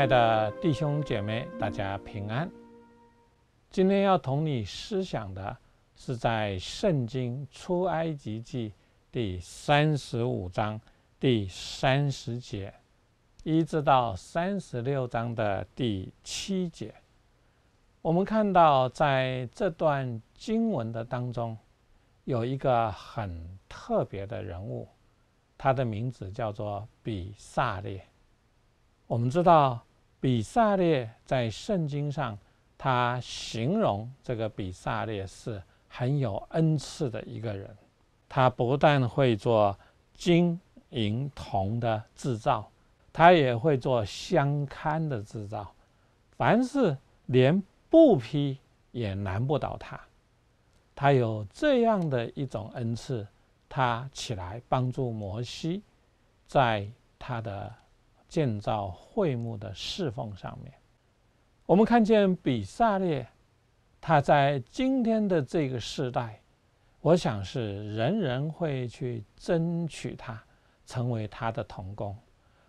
亲爱的弟兄姐妹，大家平安。今天要同你思想的是在《圣经出埃及记》第三十五章第三十节，一直到三十六章的第七节。我们看到，在这段经文的当中，有一个很特别的人物，他的名字叫做比萨列。我们知道。比萨列在圣经上，他形容这个比萨列是很有恩赐的一个人。他不但会做金、银、铜的制造，他也会做香龛的制造。凡是连布匹也难不倒他，他有这样的一种恩赐，他起来帮助摩西，在他的。建造会幕的侍奉上面，我们看见比萨列，他在今天的这个时代，我想是人人会去争取他成为他的童工，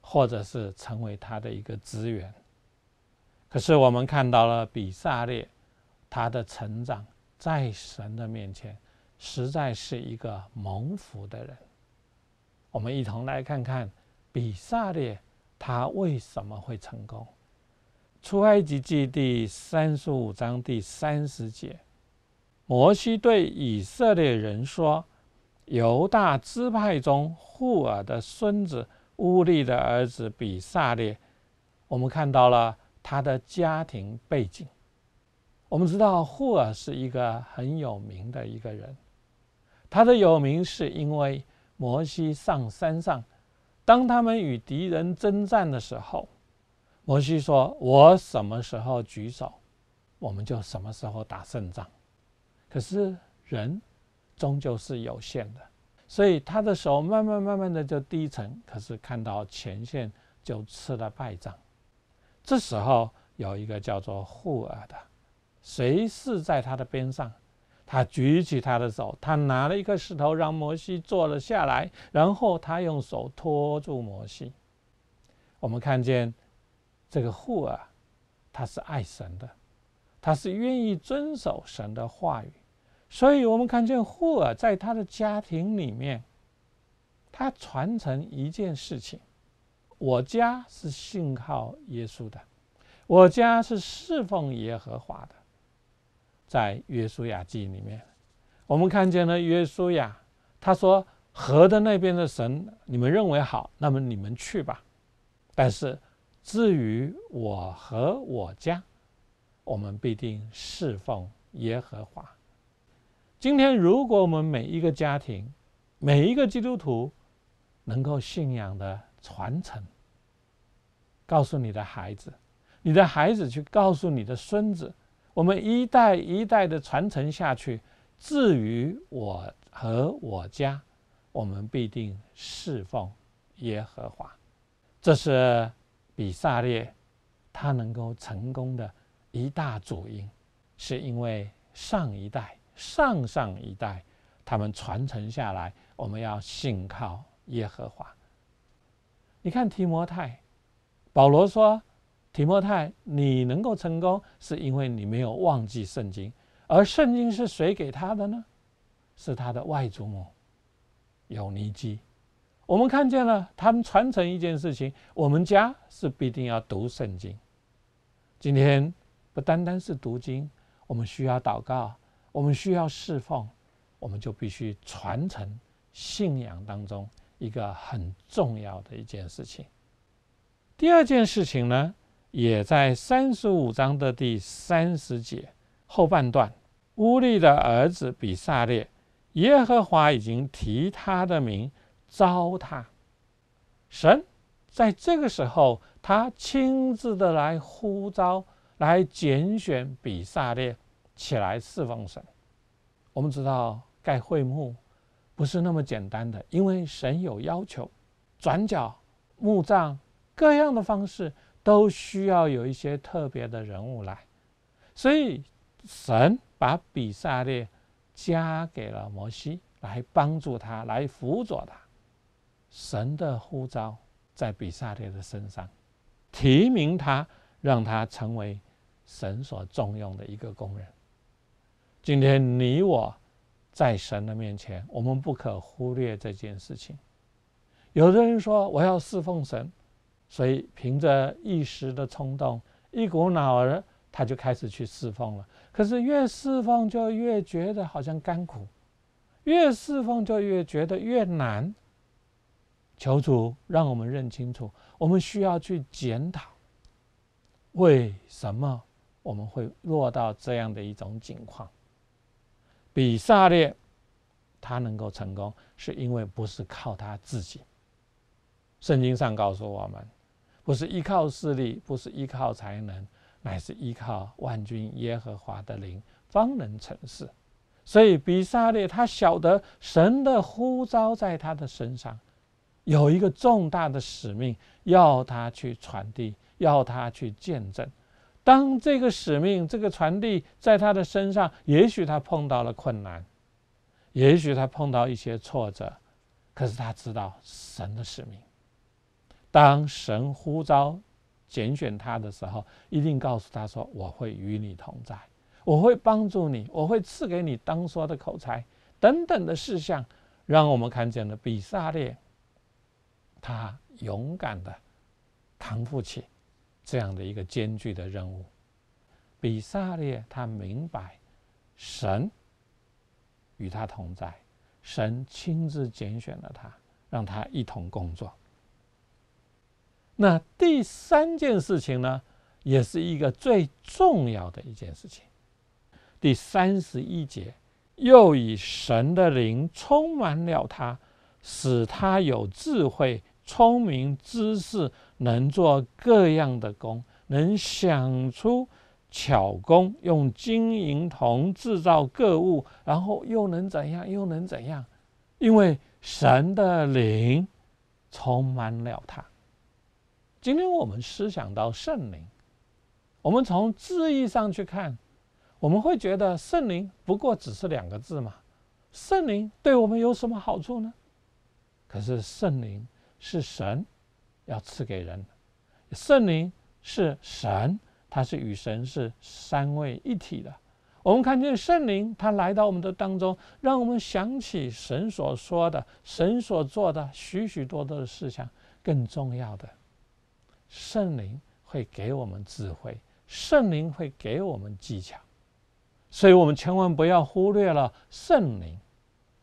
或者是成为他的一个职员。可是我们看到了比萨列，他的成长在神的面前，实在是一个蒙福的人。我们一同来看看比萨列。他为什么会成功？出埃及记第三十五章第三十节，摩西对以色列人说：“犹大支派中户尔的孙子乌利的儿子比萨列。”我们看到了他的家庭背景。我们知道户尔是一个很有名的一个人，他的有名是因为摩西上山上。当他们与敌人征战的时候，摩西说：“我什么时候举手，我们就什么时候打胜仗。”可是人终究是有限的，所以他的手慢慢慢慢的就低沉。可是看到前线就吃了败仗。这时候有一个叫做护尔的，随侍在他的边上。他举起他的手，他拿了一颗石头，让摩西坐了下来，然后他用手托住摩西。我们看见这个护儿，他是爱神的，他是愿意遵守神的话语。所以，我们看见护儿在他的家庭里面，他传承一件事情：我家是信靠耶稣的，我家是侍奉耶和华的。在约书亚记里面，我们看见了约书亚，他说：“河的那边的神，你们认为好，那么你们去吧。但是，至于我和我家，我们必定侍奉耶和华。”今天，如果我们每一个家庭、每一个基督徒能够信仰的传承，告诉你的孩子，你的孩子去告诉你的孙子。我们一代一代的传承下去，至于我和我家，我们必定侍奉耶和华。这是比萨列他能够成功的一大主因，是因为上一代、上上一代他们传承下来，我们要信靠耶和华。你看提摩太，保罗说。提莫泰，你能够成功，是因为你没有忘记圣经，而圣经是谁给他的呢？是他的外祖母，有尼基。我们看见了他们传承一件事情，我们家是必定要读圣经。今天不单单是读经，我们需要祷告，我们需要侍奉，我们就必须传承信仰当中一个很重要的一件事情。第二件事情呢？也在三十五章的第三十节后半段，乌利的儿子比萨列，耶和华已经提他的名招他。神在这个时候，他亲自的来呼召，来拣选比萨列起来侍奉神。我们知道盖会幕不是那么简单的，因为神有要求，转角、墓葬、各样的方式。都需要有一些特别的人物来，所以神把比萨列加给了摩西，来帮助他，来辅佐他。神的呼召在比萨列的身上，提名他，让他成为神所重用的一个工人。今天你我，在神的面前，我们不可忽略这件事情。有的人说：“我要侍奉神。”所以凭着一时的冲动，一股脑儿，他就开始去侍奉了。可是越侍奉就越觉得好像甘苦，越侍奉就越觉得越难。求主让我们认清楚，我们需要去检讨，为什么我们会落到这样的一种境况。比萨列他能够成功，是因为不是靠他自己。圣经上告诉我们。不是依靠势力，不是依靠才能，乃是依靠万军耶和华的灵，方能成事。所以，比萨列他晓得神的呼召在他的身上，有一个重大的使命要他去传递，要他去见证。当这个使命、这个传递在他的身上，也许他碰到了困难，也许他碰到一些挫折，可是他知道神的使命。当神呼召、拣选他的时候，一定告诉他说：“我会与你同在，我会帮助你，我会赐给你当说的口才，等等的事项。”让我们看见了比萨列，他勇敢的扛负起这样的一个艰巨的任务。比萨列他明白，神与他同在，神亲自拣选了他，让他一同工作。那第三件事情呢，也是一个最重要的一件事情。第三十一节，又以神的灵充满了他，使他有智慧、聪明、知识，能做各样的工，能想出巧工，用金银铜制造各物，然后又能怎样？又能怎样？因为神的灵充满了他。今天我们思想到圣灵，我们从字义上去看，我们会觉得圣灵不过只是两个字嘛？圣灵对我们有什么好处呢？可是圣灵是神，要赐给人。圣灵是神，它是与神是三位一体的。我们看见圣灵，他来到我们的当中，让我们想起神所说的、神所做的许许多多的事情，更重要的。圣灵会给我们智慧，圣灵会给我们技巧，所以我们千万不要忽略了圣灵，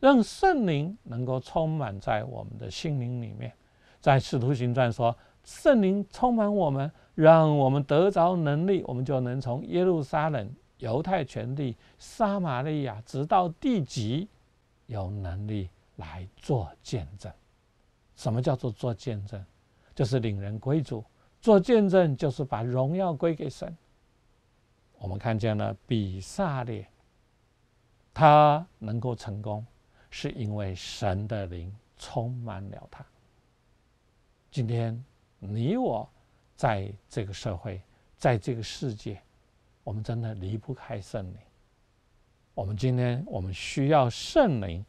让圣灵能够充满在我们的心灵里面。在使徒行传说，圣灵充满我们，让我们得着能力，我们就能从耶路撒冷、犹太全地、撒玛利亚，直到地极，有能力来做见证。什么叫做做见证？就是领人归主。做见证就是把荣耀归给神。我们看见了比萨列，他能够成功，是因为神的灵充满了他。今天你我在这个社会，在这个世界，我们真的离不开圣灵。我们今天我们需要圣灵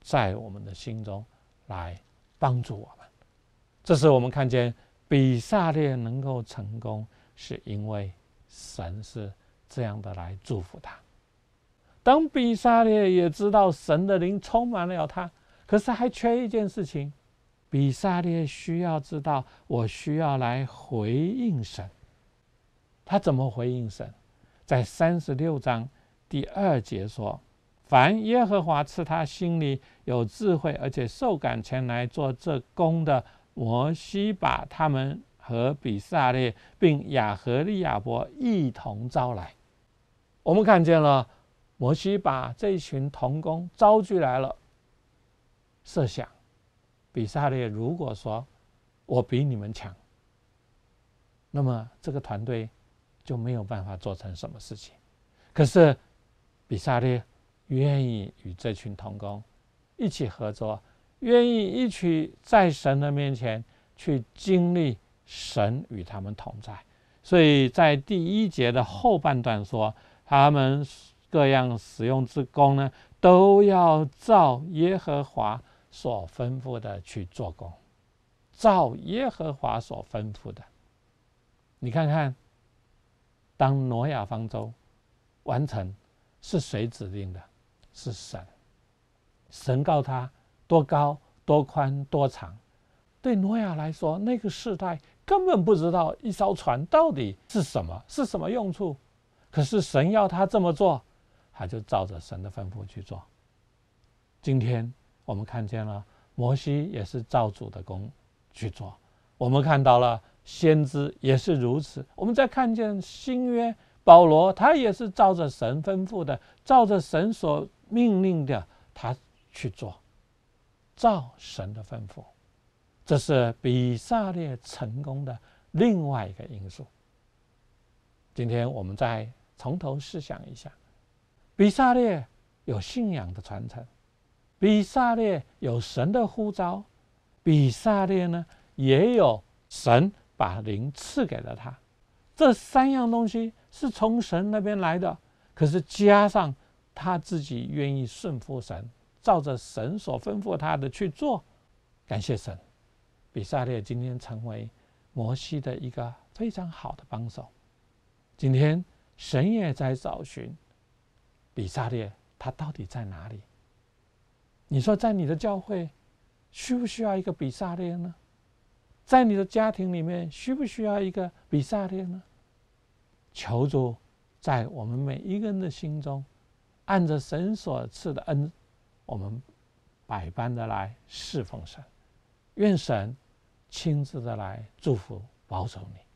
在我们的心中来帮助我们。这是我们看见。比萨列能够成功，是因为神是这样的来祝福他。当比萨列也知道神的灵充满了他，可是还缺一件事情。比萨列需要知道，我需要来回应神。他怎么回应神？在三十六章第二节说：“凡耶和华赐他心里有智慧，而且受感前来做这功的。”摩西把他们和比萨列并亚和利亚伯一同招来。我们看见了摩西把这群童工招聚来了。设想，比萨列如果说我比你们强，那么这个团队就没有办法做成什么事情。可是比萨列愿意与这群童工一起合作。愿意一起在神的面前去经历神与他们同在，所以在第一节的后半段说，他们各样使用之功呢，都要照耶和华所吩咐的去做工，照耶和华所吩咐的。你看看，当挪亚方舟完成，是谁指定的？是神。神告他。多高、多宽、多长？对挪亚来说，那个时代根本不知道一艘船到底是什么、是什么用处。可是神要他这么做，他就照着神的吩咐去做。今天我们看见了摩西，也是照主的工去做；我们看到了先知也是如此；我们再看见新约保罗，他也是照着神吩咐的、照着神所命令的，他去做。照神的吩咐，这是比萨列成功的另外一个因素。今天，我们再从头试想一下：比萨列有信仰的传承，比萨列有神的呼召，比萨列呢也有神把灵赐给了他。这三样东西是从神那边来的，可是加上他自己愿意顺服神。照着神所吩咐他的去做，感谢神，比萨列今天成为摩西的一个非常好的帮手。今天神也在找寻比萨列，他到底在哪里？你说在你的教会需不需要一个比萨列呢？在你的家庭里面需不需要一个比萨列呢？求助在我们每一个人的心中，按着神所赐的恩。我们百般的来侍奉神，愿神亲自的来祝福保守你。